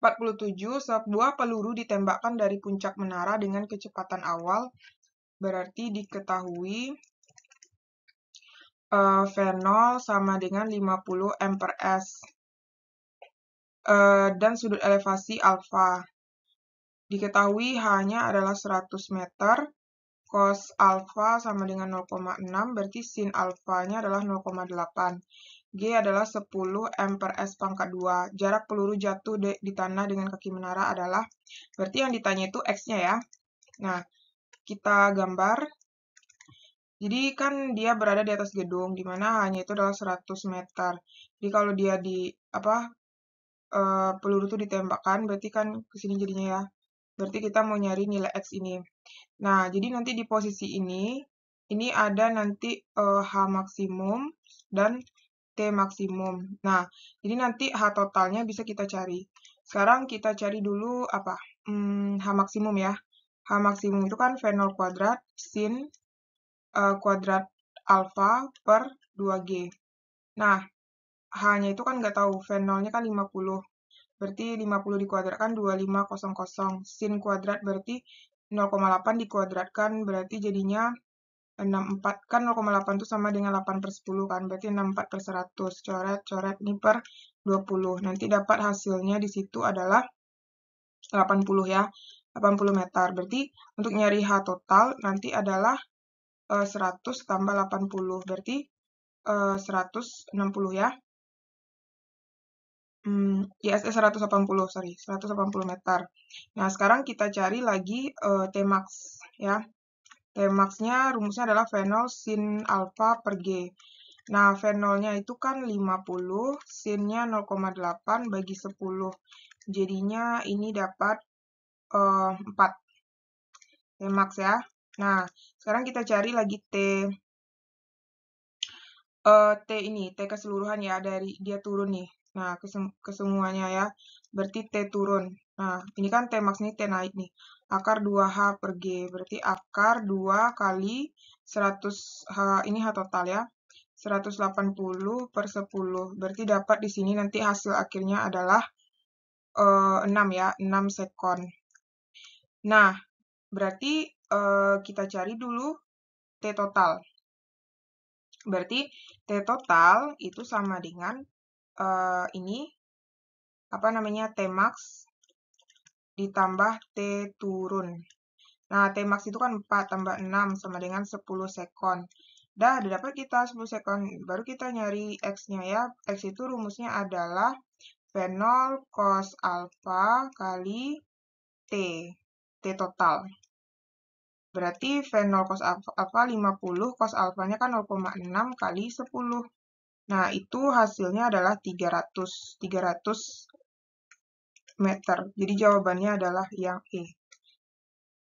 47. Sebuah peluru ditembakkan dari puncak menara dengan kecepatan awal, berarti diketahui uh, eh, 0 sama dengan 50 M per S. Uh, dan sudut elevasi alfa. Diketahui hanya adalah 100 meter, cos alfa sama dengan 0,6, berarti sin alfanya adalah 0,8. G adalah 10 M per S pangkat 2. Jarak peluru jatuh di, di tanah dengan kaki menara adalah, berarti yang ditanya itu X-nya ya. Nah, kita gambar. Jadi kan dia berada di atas gedung, di mana hanya itu adalah 100 meter. Jadi kalau dia di, apa, uh, peluru itu ditembakkan, berarti kan ke sini jadinya ya. Berarti kita mau nyari nilai X ini. Nah, jadi nanti di posisi ini, ini ada nanti uh, H maksimum dan H maksimum. Nah, jadi nanti H totalnya bisa kita cari. Sekarang kita cari dulu apa? Hmm, H maksimum ya. H maksimum itu kan V0 kuadrat sin uh, kuadrat alfa per 2G. Nah, H-nya itu kan nggak tahu, V0-nya kan 50. Berarti 50 dikuadratkan 2500. Sin kuadrat berarti 0,8 dikuadratkan berarti jadinya 64 kan 0,8 itu sama dengan 8 per 10 kan berarti 64 per 100 coret coret ini per 20 nanti dapat hasilnya di situ adalah 80 ya 80 meter berarti untuk nyari H total nanti adalah 100 eh, tambah 80 berarti 160 eh, ya hmm, ISS 180 e sorry 180 meter nah sekarang kita cari lagi uh, eh, Tmax ya Tmaxnya rumusnya adalah fenol sin alfa per G. Nah, fenolnya itu kan 50, sinnya 0,8 bagi 10. Jadinya ini dapat uh, eh, 4 Tmax ya. Nah, sekarang kita cari lagi T. Uh, T ini, T keseluruhan ya, dari dia turun nih. Nah, kesem kesemuanya ya. Berarti T turun. Nah, ini kan T max ini T naik nih. Akar 2H per G. Berarti akar 2 kali 100H, ini H total ya. 180 per 10. Berarti dapat di sini nanti hasil akhirnya adalah uh, eh, 6 ya, 6 sekon. Nah, berarti uh, kita cari dulu T total. Berarti T total itu sama dengan uh, ini, apa namanya, T max ditambah T turun. Nah, T max itu kan 4 tambah 6 sama dengan 10 sekon. Dah, udah dapat kita 10 sekon. Baru kita nyari X-nya ya. X itu rumusnya adalah V0 cos alpha kali T. T total. Berarti V0 cos alpha 50, cos alfanya kan 0,6 kali 10. Nah, itu hasilnya adalah 300. 300 meter. Jadi jawabannya adalah yang E.